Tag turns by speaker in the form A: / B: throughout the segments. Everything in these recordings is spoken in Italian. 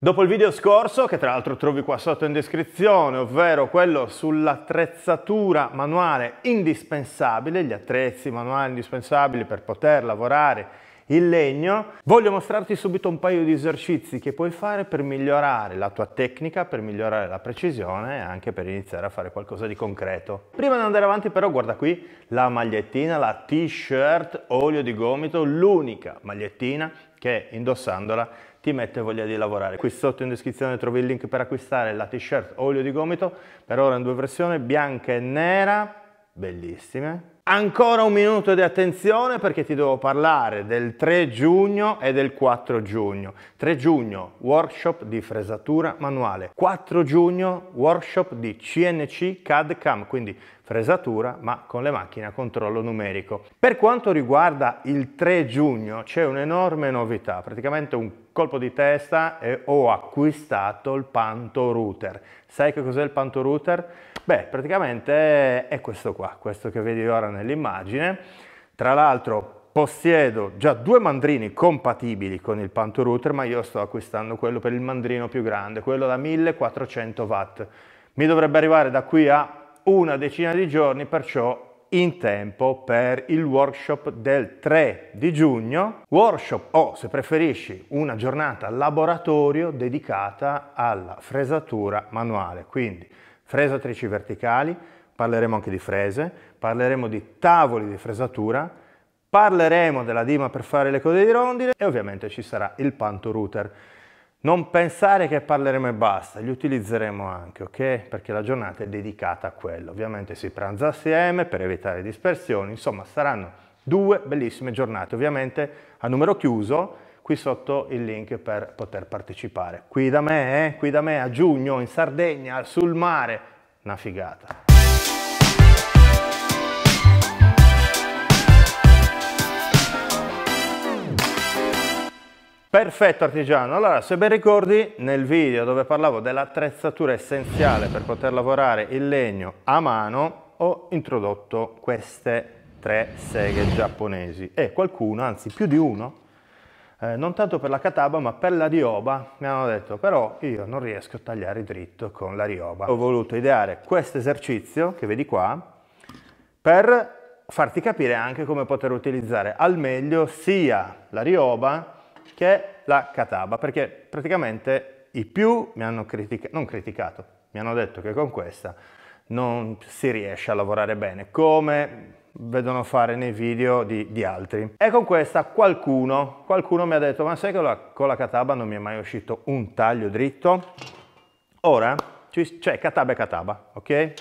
A: Dopo il video scorso, che tra l'altro trovi qua sotto in descrizione, ovvero quello sull'attrezzatura manuale indispensabile, gli attrezzi manuali indispensabili per poter lavorare il legno, voglio mostrarti subito un paio di esercizi che puoi fare per migliorare la tua tecnica, per migliorare la precisione e anche per iniziare a fare qualcosa di concreto. Prima di andare avanti però guarda qui la magliettina, la t-shirt olio di gomito, l'unica magliettina che indossandola ti mette voglia di lavorare. Qui sotto in descrizione trovi il link per acquistare la t-shirt olio di gomito, per ora in due versioni, bianca e nera, bellissime. Ancora un minuto di attenzione perché ti devo parlare del 3 giugno e del 4 giugno. 3 giugno workshop di fresatura manuale, 4 giugno workshop di CNC CAD CAM, quindi fresatura ma con le macchine a controllo numerico. Per quanto riguarda il 3 giugno c'è un'enorme novità, praticamente un colpo di testa e ho acquistato il Panto Router. Sai che cos'è il Panto Router? Beh, praticamente è questo qua, questo che vedi ora nell'immagine. Tra l'altro possiedo già due mandrini compatibili con il Panto Router, ma io sto acquistando quello per il mandrino più grande, quello da 1400 watt. Mi dovrebbe arrivare da qui a una decina di giorni, perciò in tempo per il workshop del 3 di giugno, workshop o se preferisci una giornata laboratorio dedicata alla fresatura manuale, quindi fresatrici verticali, parleremo anche di frese, parleremo di tavoli di fresatura, parleremo della dima per fare le code di rondine e ovviamente ci sarà il panto router. Non pensare che parleremo e basta, li utilizzeremo anche, ok? Perché la giornata è dedicata a quello. Ovviamente si pranza assieme per evitare dispersioni, insomma saranno due bellissime giornate, ovviamente a numero chiuso, qui sotto il link per poter partecipare. Qui da me, eh? qui da me a giugno in Sardegna, sul mare, una figata. Perfetto artigiano, allora se ben ricordi nel video dove parlavo dell'attrezzatura essenziale per poter lavorare il legno a mano ho introdotto queste tre seghe giapponesi e qualcuno, anzi più di uno, eh, non tanto per la kataba ma per la rioba mi hanno detto però io non riesco a tagliare dritto con la rioba. Ho voluto ideare questo esercizio che vedi qua per farti capire anche come poter utilizzare al meglio sia la rioba che è la Kataba, perché praticamente i più mi hanno criticato, non criticato, mi hanno detto che con questa non si riesce a lavorare bene, come vedono fare nei video di, di altri. E con questa qualcuno, qualcuno mi ha detto, ma sai che la, con la Kataba non mi è mai uscito un taglio dritto? Ora, c'è cioè, Kataba e Kataba, ok?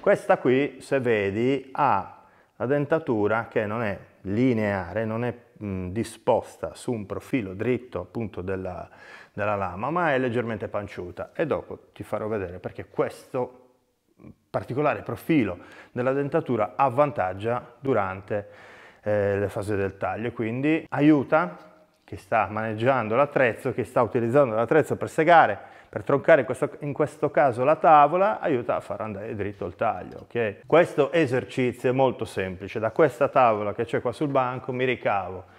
A: Questa qui, se vedi, ha la dentatura che non è lineare, non è mh, disposta su un profilo dritto appunto della, della lama, ma è leggermente panciuta e dopo ti farò vedere perché questo particolare profilo della dentatura avvantaggia durante eh, le fasi del taglio, quindi aiuta che sta maneggiando l'attrezzo, che sta utilizzando l'attrezzo per segare, per troncare in questo, in questo, caso la tavola, aiuta a far andare dritto il taglio. Okay? Questo esercizio è molto semplice, da questa tavola che c'è qua sul banco mi ricavo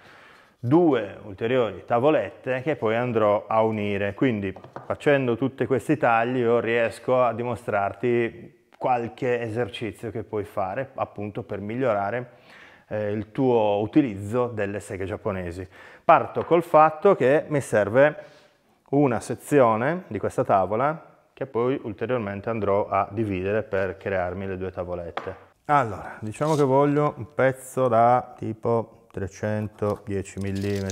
A: due ulteriori tavolette che poi andrò a unire. Quindi facendo tutti questi tagli io riesco a dimostrarti qualche esercizio che puoi fare appunto per migliorare eh, il tuo utilizzo delle seghe giapponesi. Parto col fatto che mi serve una sezione di questa tavola che poi ulteriormente andrò a dividere per crearmi le due tavolette. Allora, diciamo che voglio un pezzo da tipo 310 mm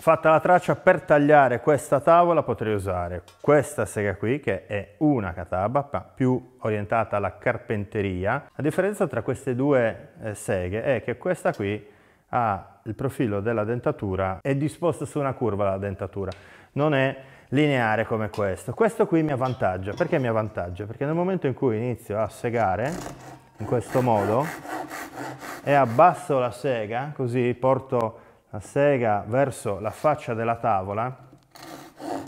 A: Fatta la traccia per tagliare questa tavola potrei usare questa sega qui che è una cataba più orientata alla carpenteria. La differenza tra queste due eh, seghe è che questa qui ha il profilo della dentatura, è disposta su una curva la dentatura, non è lineare come questo. Questo qui mi avvantaggia, perché mi avvantaggia? Perché nel momento in cui inizio a segare in questo modo e abbasso la sega, così porto la sega verso la faccia della tavola,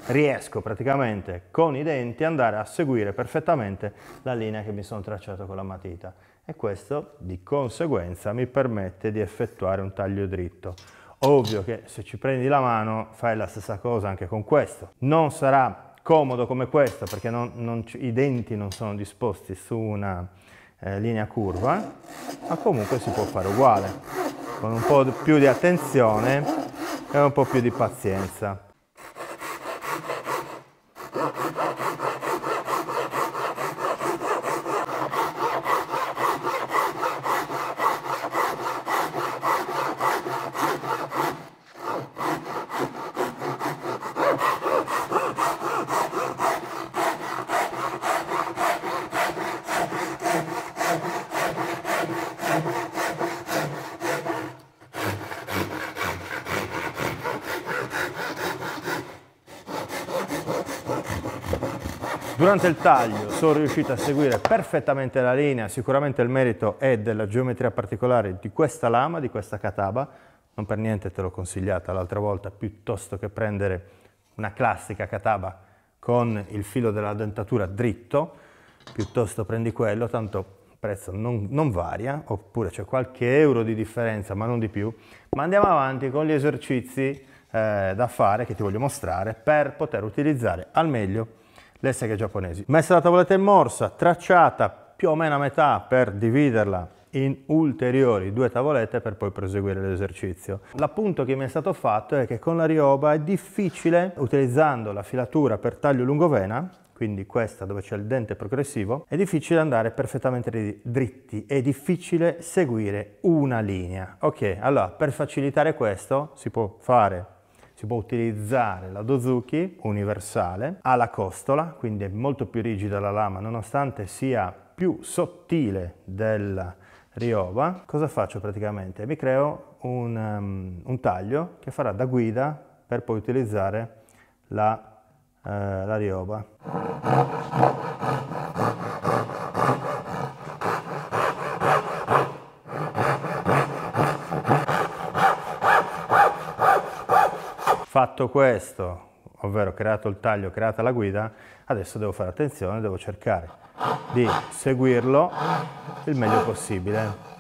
A: riesco praticamente con i denti andare a seguire perfettamente la linea che mi sono tracciato con la matita e questo di conseguenza mi permette di effettuare un taglio dritto. Ovvio che se ci prendi la mano fai la stessa cosa anche con questo. Non sarà comodo come questo perché non, non, i denti non sono disposti su una eh, linea curva, ma comunque si può fare uguale con un po' più di attenzione e un po' più di pazienza. durante il taglio sono riuscito a seguire perfettamente la linea, sicuramente il merito è della geometria particolare di questa lama, di questa kataba, non per niente te l'ho consigliata l'altra volta, piuttosto che prendere una classica kataba con il filo della dentatura dritto, piuttosto prendi quello, tanto il prezzo non, non varia, oppure c'è qualche euro di differenza, ma non di più. Ma andiamo avanti con gli esercizi eh, da fare che ti voglio mostrare per poter utilizzare al meglio le seghe giapponesi. Messa la tavoletta in morsa, tracciata più o meno a metà per dividerla in ulteriori due tavolette per poi proseguire l'esercizio. L'appunto che mi è stato fatto è che con la rioba è difficile, utilizzando la filatura per taglio lungovena, quindi questa dove c'è il dente progressivo, è difficile andare perfettamente dritti, è difficile seguire una linea. Ok, allora per facilitare questo si può fare si può utilizzare la Dozuki universale, ha la costola, quindi è molto più rigida la lama nonostante sia più sottile della Rioba. Cosa faccio praticamente? Mi creo un, um, un taglio che farà da guida per poi utilizzare la, eh, la Rioba. fatto questo, ovvero creato il taglio, creata la guida, adesso devo fare attenzione, devo cercare di seguirlo il meglio possibile.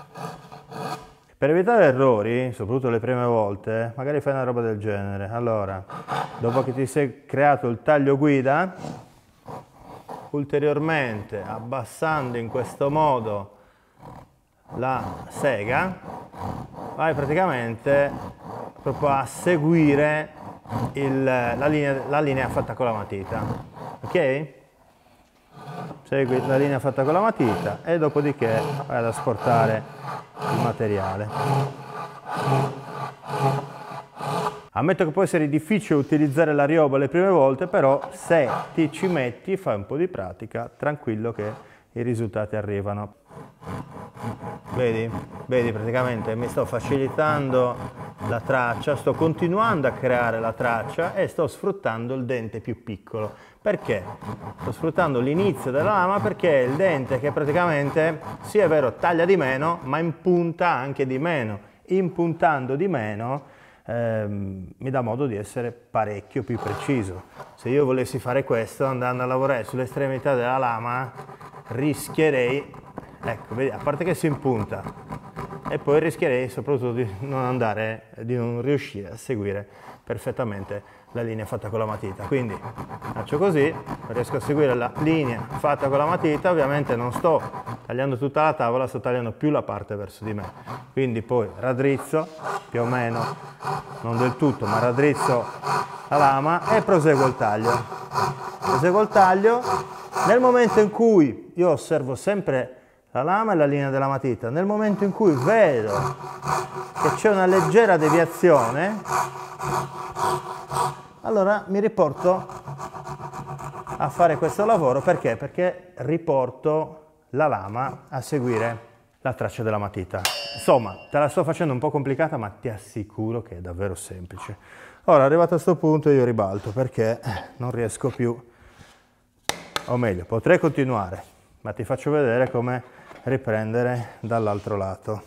A: Per evitare errori, soprattutto le prime volte, magari fai una roba del genere. Allora, dopo che ti sei creato il taglio guida, ulteriormente abbassando in questo modo la sega, vai praticamente proprio a seguire il, la, linea, la, linea, fatta con la matita, ok? Segui la linea fatta con la matita e dopodiché vai ad asportare il materiale. Ammetto che può essere difficile utilizzare la rioba le prime volte, però se ti ci metti, fai un po' di pratica, tranquillo che i risultati arrivano vedi? vedi praticamente mi sto facilitando la traccia sto continuando a creare la traccia e sto sfruttando il dente più piccolo perché? sto sfruttando l'inizio della lama perché è il dente che praticamente sì è vero taglia di meno ma impunta anche di meno impuntando di meno ehm, mi dà modo di essere parecchio più preciso se io volessi fare questo andando a lavorare sull'estremità della lama rischierei Ecco, vedi, a parte che si impunta e poi rischierei soprattutto di non andare, di non riuscire a seguire perfettamente la linea fatta con la matita. Quindi faccio così, riesco a seguire la linea fatta con la matita, ovviamente non sto tagliando tutta la tavola, sto tagliando più la parte verso di me. Quindi poi raddrizzo, più o meno, non del tutto, ma raddrizzo la lama e proseguo il taglio. Proseguo il taglio, nel momento in cui io osservo sempre la lama e la linea della matita. Nel momento in cui vedo che c'è una leggera deviazione, allora mi riporto a fare questo lavoro. Perché? Perché riporto la lama a seguire la traccia della matita. Insomma, te la sto facendo un po' complicata, ma ti assicuro che è davvero semplice. Ora, arrivato a questo punto, io ribalto perché eh, non riesco più, o meglio, potrei continuare, ma ti faccio vedere come riprendere dall'altro lato,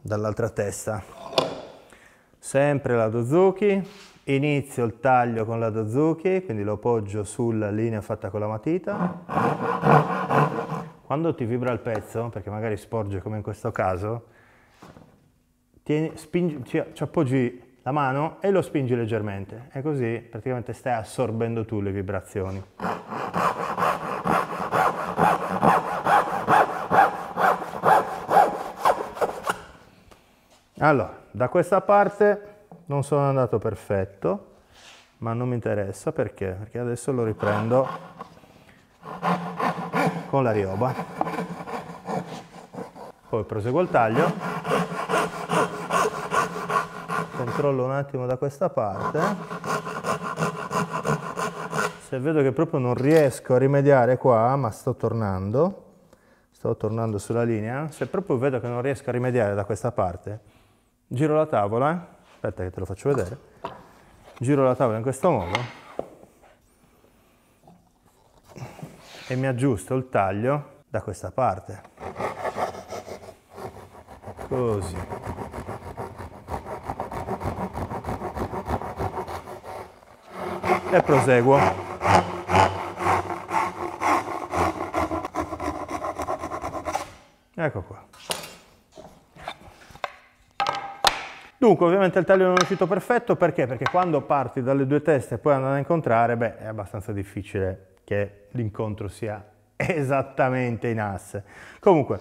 A: dall'altra testa. Sempre la dozuki, inizio il taglio con la dozuki, quindi lo poggio sulla linea fatta con la matita. Quando ti vibra il pezzo, perché magari sporge come in questo caso, tieni, spingi, ci, ci appoggi la mano e lo spingi leggermente e così praticamente stai assorbendo tu le vibrazioni. Allora, da questa parte non sono andato perfetto, ma non mi interessa perché? Perché adesso lo riprendo con la rioba. Poi proseguo il taglio, controllo un attimo da questa parte, se vedo che proprio non riesco a rimediare qua, ma sto tornando, sto tornando sulla linea, se proprio vedo che non riesco a rimediare da questa parte, giro la tavola, eh? aspetta che te lo faccio vedere, giro la tavola in questo modo e mi aggiusto il taglio da questa parte. Così. E proseguo. Ecco qua. Dunque, ovviamente il taglio non è uscito perfetto, perché? Perché quando parti dalle due teste e poi andando a incontrare, beh, è abbastanza difficile che l'incontro sia esattamente in asse. Comunque,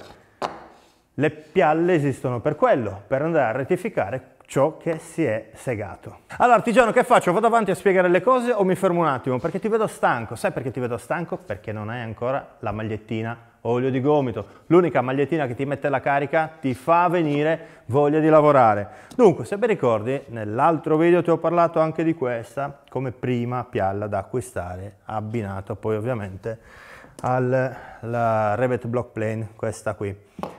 A: le pialle esistono per quello, per andare a rettificare ciò che si è segato. Allora, artigiano, che faccio? Vado avanti a spiegare le cose o mi fermo un attimo? Perché ti vedo stanco. Sai perché ti vedo stanco? Perché non hai ancora la magliettina olio di gomito. L'unica magliettina che ti mette la carica ti fa venire voglia di lavorare. Dunque, se ben ricordi, nell'altro video ti ho parlato anche di questa come prima pialla da acquistare, abbinata poi ovviamente alla Revit Block Plane, questa qui.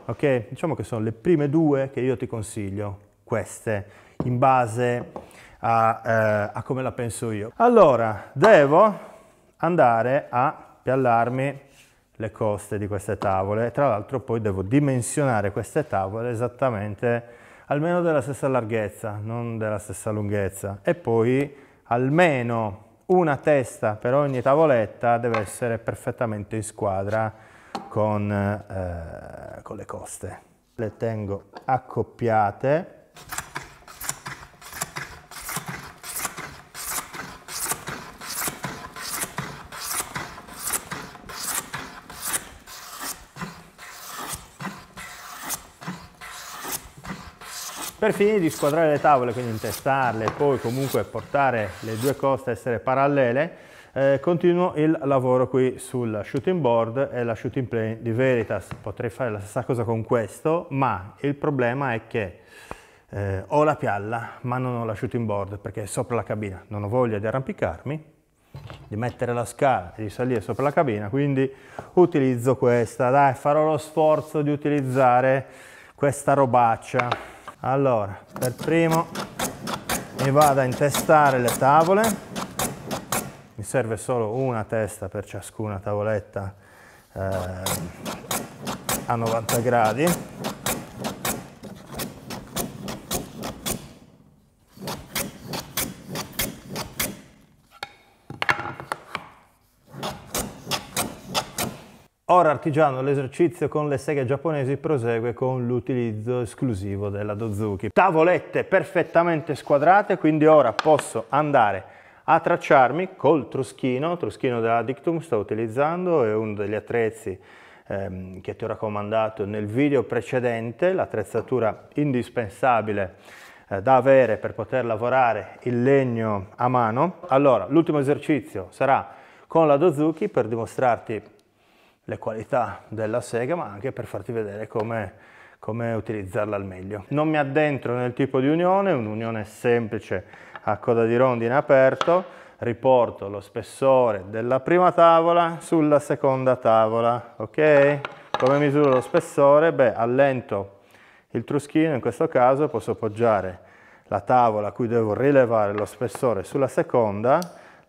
A: Ok? Diciamo che sono le prime due che io ti consiglio, queste, in base a, eh, a come la penso io. Allora, devo andare a piallarmi le coste di queste tavole. Tra l'altro poi devo dimensionare queste tavole esattamente almeno della stessa larghezza, non della stessa lunghezza. E poi almeno una testa per ogni tavoletta deve essere perfettamente in squadra con, eh, con le coste. Le tengo accoppiate Per finire di squadrare le tavole, quindi intestarle e poi comunque portare le due coste a essere parallele, eh, continuo il lavoro qui sul shooting board e la shooting plane di Veritas. Potrei fare la stessa cosa con questo, ma il problema è che eh, ho la pialla, ma non ho la shooting board perché è sopra la cabina. Non ho voglia di arrampicarmi, di mettere la scala e di salire sopra la cabina, quindi utilizzo questa. Dai, farò lo sforzo di utilizzare questa robaccia. Allora, per primo mi vado a intestare le tavole. Mi serve solo una testa per ciascuna tavoletta eh, a 90 gradi. Ora artigiano l'esercizio con le seghe giapponesi prosegue con l'utilizzo esclusivo della Dozuki. Tavolette perfettamente squadrate, quindi ora posso andare a tracciarmi col truschino, truschino della Dictum sto utilizzando, è uno degli attrezzi ehm, che ti ho raccomandato nel video precedente, l'attrezzatura indispensabile eh, da avere per poter lavorare il legno a mano. Allora, l'ultimo esercizio sarà con la Dozuki per dimostrarti le qualità della sega, ma anche per farti vedere come, come utilizzarla al meglio. Non mi addentro nel tipo di unione, un'unione semplice a coda di rondine aperto, riporto lo spessore della prima tavola sulla seconda tavola, ok? Come misuro lo spessore? Beh, allento il truschino, in questo caso posso poggiare la tavola a cui devo rilevare lo spessore sulla seconda,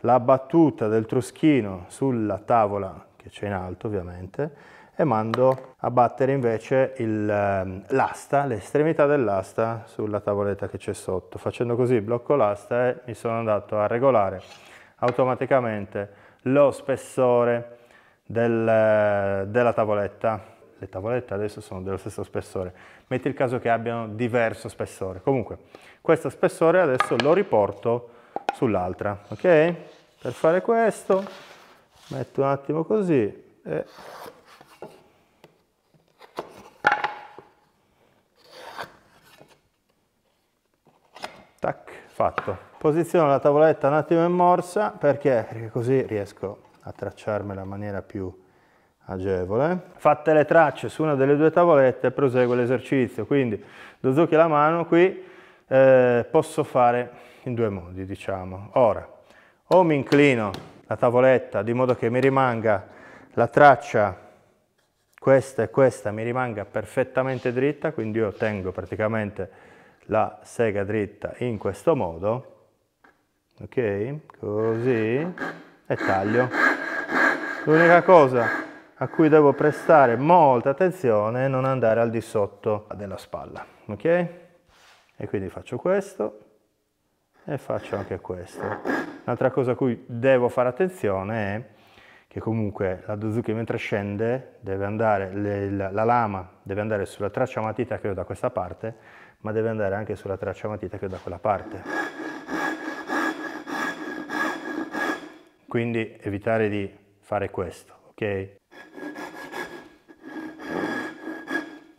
A: la battuta del truschino sulla tavola che c'è in alto ovviamente, e mando a battere invece ehm, l'asta, l'estremità dell'asta sulla tavoletta che c'è sotto. Facendo così blocco l'asta e mi sono andato a regolare automaticamente lo spessore del, della tavoletta. Le tavolette adesso sono dello stesso spessore, metti il caso che abbiano diverso spessore. Comunque, questo spessore adesso lo riporto sull'altra, ok? Per fare questo metto un attimo così e tac fatto posiziono la tavoletta un attimo in morsa perché così riesco a tracciarmela in maniera più agevole. Fatte le tracce su una delle due tavolette prosegue l'esercizio, quindi lo zucchi alla mano qui eh, posso fare in due modi diciamo. Ora, o mi inclino la tavoletta di modo che mi rimanga la traccia, questa e questa, mi rimanga perfettamente dritta, quindi io tengo praticamente la sega dritta in questo modo, ok? Così, e taglio. L'unica cosa a cui devo prestare molta attenzione è non andare al di sotto della spalla, ok? E quindi faccio questo, e faccio anche questo. Un'altra cosa a cui devo fare attenzione è che comunque la dozuki mentre scende deve andare, le, la, la, lama deve andare sulla traccia matita che ho da questa parte, ma deve andare anche sulla traccia matita che ho da quella parte. Quindi evitare di fare questo, ok?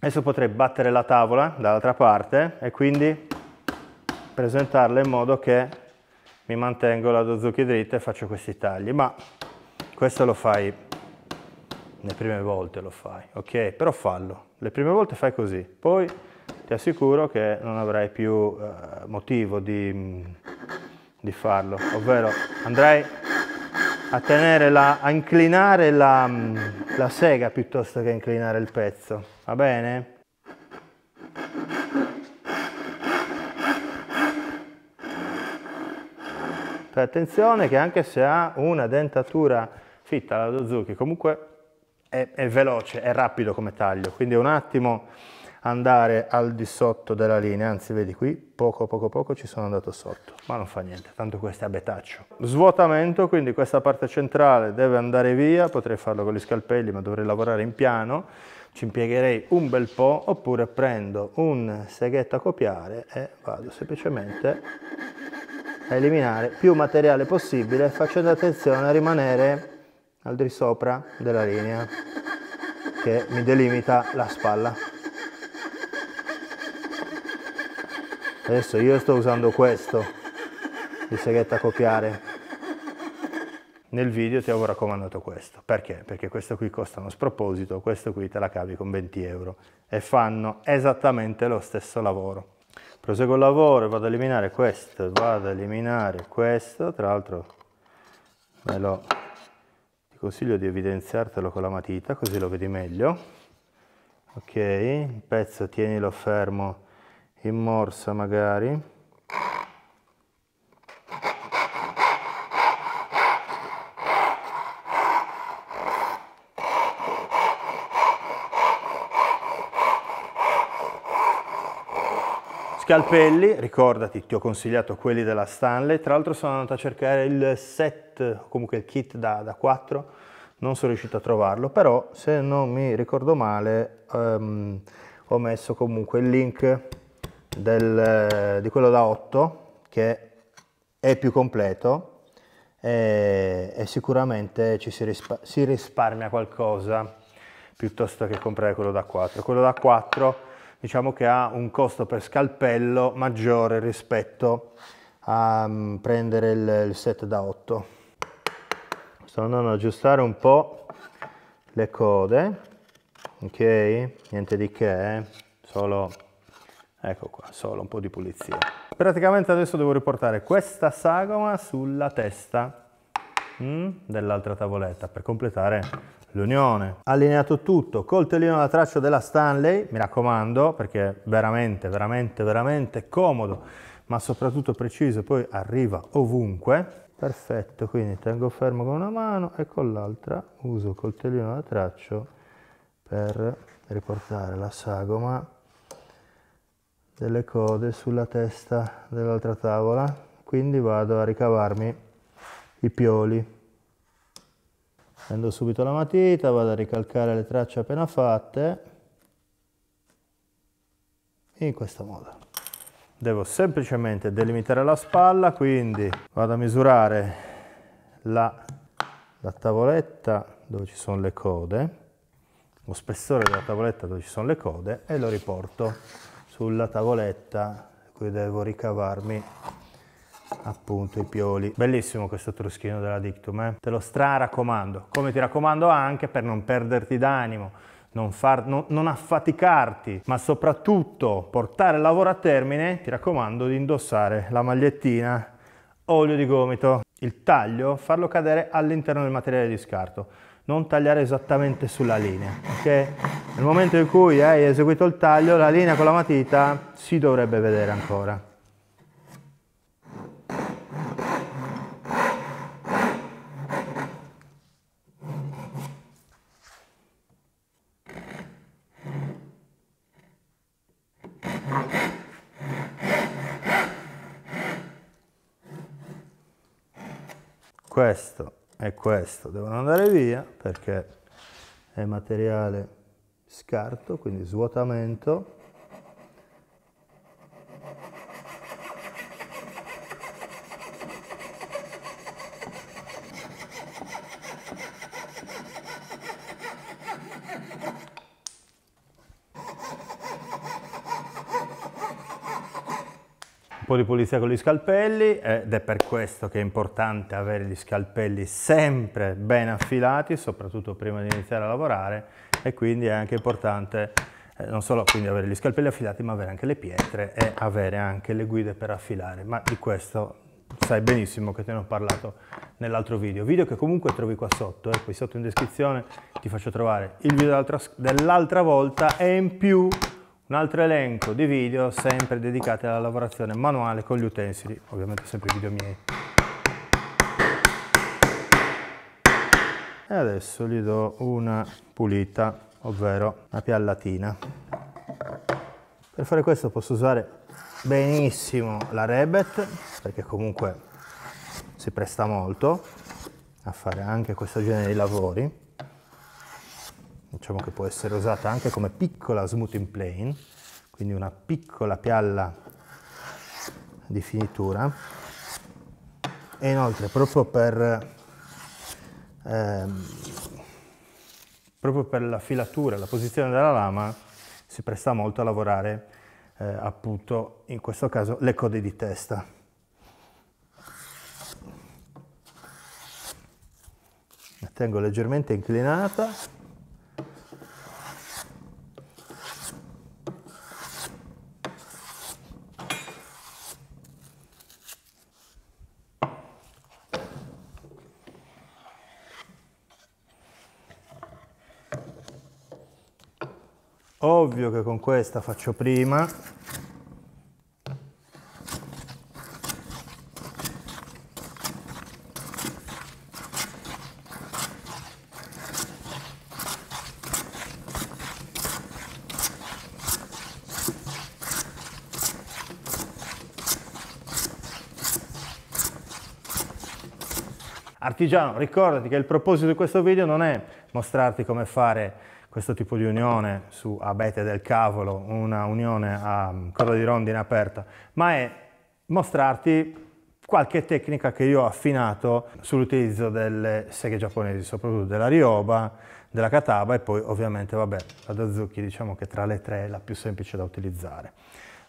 A: Adesso potrei battere la tavola dall'altra parte e quindi presentarla in modo che mi mantengo la dozuki dritta e faccio questi tagli, ma questo lo fai le prime volte lo fai, ok? Però fallo, le prime volte fai così, poi ti assicuro che non avrai più eh, motivo di, di, farlo, ovvero andrai a, tenere la, a inclinare la, la sega piuttosto che inclinare il pezzo, va bene? Però attenzione che anche se ha una dentatura fitta la Dozuki, comunque è, è veloce, è rapido come taglio, quindi un attimo andare al di sotto della linea, anzi vedi qui poco poco poco ci sono andato sotto, ma non fa niente, tanto questo è abetaccio. Svuotamento, quindi questa parte centrale deve andare via, potrei farlo con gli scalpelli ma dovrei lavorare in piano, ci impiegherei un bel po', oppure prendo un seghetto a copiare e vado semplicemente da eliminare più materiale possibile facendo attenzione a rimanere al di sopra della linea che mi delimita la spalla. Adesso io sto usando questo di seghetta a copiare. Nel video ti avevo raccomandato questo. Perché? Perché questo qui costa uno sproposito, questo qui te la cavi con 20 euro e fanno esattamente lo stesso lavoro proseguo il lavoro vado ad eliminare questo vado ad eliminare questo tra l'altro me lo ti consiglio di evidenziartelo con la matita così lo vedi meglio ok il pezzo tienilo fermo in morsa magari Scalpelli, ricordati, ti ho consigliato quelli della Stanley, tra l'altro sono andato a cercare il set, comunque il kit da, da 4, non sono riuscito a trovarlo, però se non mi ricordo male um, ho messo comunque il link del, di quello da 8 che è più completo e, e sicuramente ci si, rispa si risparmia qualcosa piuttosto che comprare quello da 4. Quello da 4 diciamo che ha un costo per scalpello maggiore rispetto a mm, prendere il, il set da 8. Sto andando ad aggiustare un po' le code, ok? Niente di che, eh? solo, ecco qua, solo un po' di pulizia. Praticamente adesso devo riportare questa sagoma sulla testa mm, dell'altra tavoletta per completare l'unione. Allineato tutto, coltellino tellino alla traccia della Stanley, mi raccomando, perché è veramente, veramente, veramente comodo, ma soprattutto preciso, poi arriva ovunque. Perfetto, quindi tengo fermo con una mano e con l'altra uso col tellino alla traccia per riportare la sagoma delle code sulla testa dell'altra tavola quindi vado a ricavarmi i pioli prendo subito la matita, vado a ricalcare le tracce appena fatte in questo modo. Devo semplicemente delimitare la spalla, quindi vado a misurare la, la tavoletta dove ci sono le code, lo spessore della tavoletta dove ci sono le code e lo riporto sulla tavoletta qui devo ricavarmi appunto i pioli. Bellissimo questo truschino della Dictum, eh? te lo stra raccomando, come ti raccomando anche per non perderti d'animo, non, far, non, non, affaticarti, ma soprattutto portare il lavoro a termine, ti raccomando di indossare la magliettina olio di gomito. Il taglio, farlo cadere all'interno del materiale di scarto, non tagliare esattamente sulla linea, ok? Nel momento in cui hai eseguito il taglio, la linea con la matita si dovrebbe vedere ancora. questo e questo devono andare via perché è materiale scarto, quindi svuotamento, po' di pulizia con gli scalpelli eh, ed è per questo che è importante avere gli scalpelli sempre ben affilati, soprattutto prima di iniziare a lavorare e quindi è anche importante eh, non solo quindi avere gli scalpelli affilati ma avere anche le pietre e avere anche le guide per affilare, ma di questo sai benissimo che te ne ho parlato nell'altro video, video che comunque trovi qua sotto, eh, qui sotto in descrizione ti faccio trovare il video dell'altra volta e in più un altro elenco di video sempre dedicati alla lavorazione manuale con gli utensili, ovviamente sempre video miei. E adesso gli do una pulita, ovvero una piallatina. Per fare questo posso usare benissimo la Rebet, perché comunque si presta molto a fare anche questo genere di lavori diciamo che può essere usata anche come piccola smoothing plane, quindi una piccola pialla di finitura e inoltre proprio per, ehm, proprio per la filatura, la posizione della lama si presta molto a lavorare eh, appunto in questo caso le code di testa. La tengo leggermente inclinata Ovvio che con questa faccio prima. Artigiano, ricordati che il proposito di questo video non è mostrarti come fare questo tipo di unione su abete del cavolo, una unione a mm, coda di rondine aperta, ma è mostrarti qualche tecnica che io ho affinato sull'utilizzo delle seghe giapponesi, soprattutto della Ryoba, della Kataba e poi ovviamente vabbè, la Dazuki diciamo che tra le tre è la più semplice da utilizzare.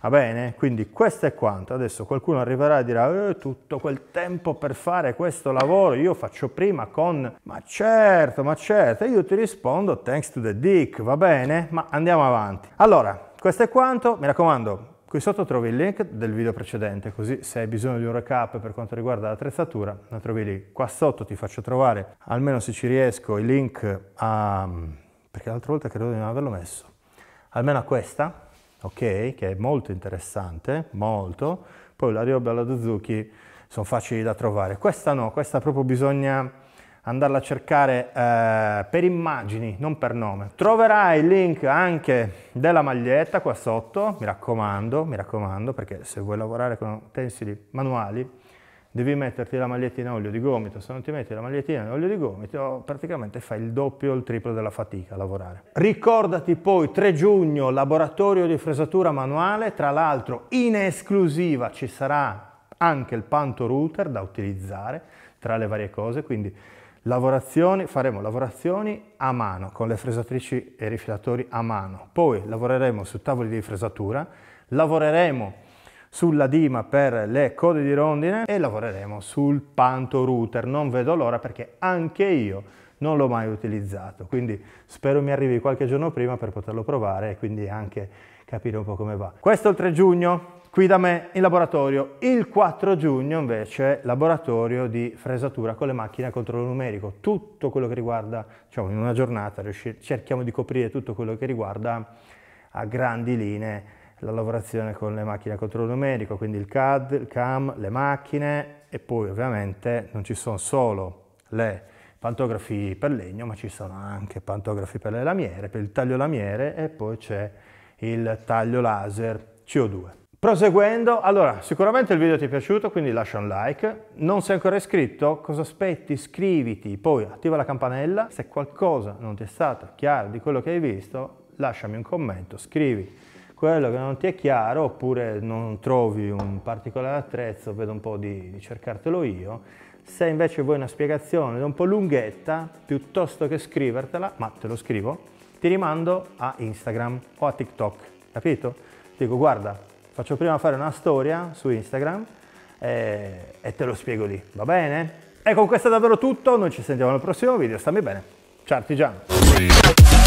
A: Va bene? Quindi questo è quanto. Adesso qualcuno arriverà e dirà eh, tutto quel tempo per fare questo lavoro io faccio prima con ma certo, ma certo. io ti rispondo thanks to the dick, va bene? Ma andiamo avanti. Allora, questo è quanto. Mi raccomando, Qui sotto trovi il link del video precedente, così se hai bisogno di un recap per quanto riguarda l'attrezzatura, la trovi lì. Qua sotto ti faccio trovare, almeno se ci riesco, il link a... perché l'altra volta credo di non averlo messo, almeno a questa, ok? Che è molto interessante, molto. Poi la ryobi la Suzuki sono facili da trovare. Questa no, questa proprio bisogna andarla a cercare eh, per immagini, non per nome. Troverai il link anche della maglietta qua sotto, mi raccomando, mi raccomando, perché se vuoi lavorare con utensili manuali devi metterti la magliettina a olio di gomito, se non ti metti la magliettina a olio di gomito praticamente fai il doppio o il triplo della fatica a lavorare. Ricordati poi 3 giugno laboratorio di fresatura manuale, tra l'altro in esclusiva ci sarà anche il panto router da utilizzare tra le varie cose, quindi lavorazioni, faremo lavorazioni a mano con le fresatrici e i rifilatori a mano, poi lavoreremo su tavoli di fresatura, lavoreremo sulla dima per le code di rondine e lavoreremo sul panto router. Non vedo l'ora perché anche io non l'ho mai utilizzato, quindi spero mi arrivi qualche giorno prima per poterlo provare e quindi anche capire un po' come va. Questo è il 3 giugno, qui da me in laboratorio. Il 4 giugno invece laboratorio di fresatura con le macchine a controllo numerico. Tutto quello che riguarda, diciamo in una giornata cerchiamo di coprire tutto quello che riguarda a grandi linee la lavorazione con le macchine a controllo numerico, quindi il CAD, il CAM, le macchine e poi ovviamente non ci sono solo le pantografi per legno, ma ci sono anche pantografi per le lamiere, per il taglio lamiere e poi c'è il taglio laser CO2. Proseguendo, allora sicuramente il video ti è piaciuto, quindi lascia un like. Non sei ancora iscritto? Cosa aspetti? Iscriviti, poi attiva la campanella. Se qualcosa non ti è stato chiaro di quello che hai visto, lasciami un commento, scrivi quello che non ti è chiaro oppure non trovi un particolare attrezzo, vedo un po' di, di cercartelo io. Se invece vuoi una spiegazione un po' lunghetta, piuttosto che scrivertela, ma te lo scrivo, ti rimando a Instagram o a TikTok, capito? Dico guarda, faccio prima fare una storia su Instagram eh, e te lo spiego lì, va bene? E con questo è davvero tutto, noi ci sentiamo al prossimo video, stammi bene. Ciao artigiano!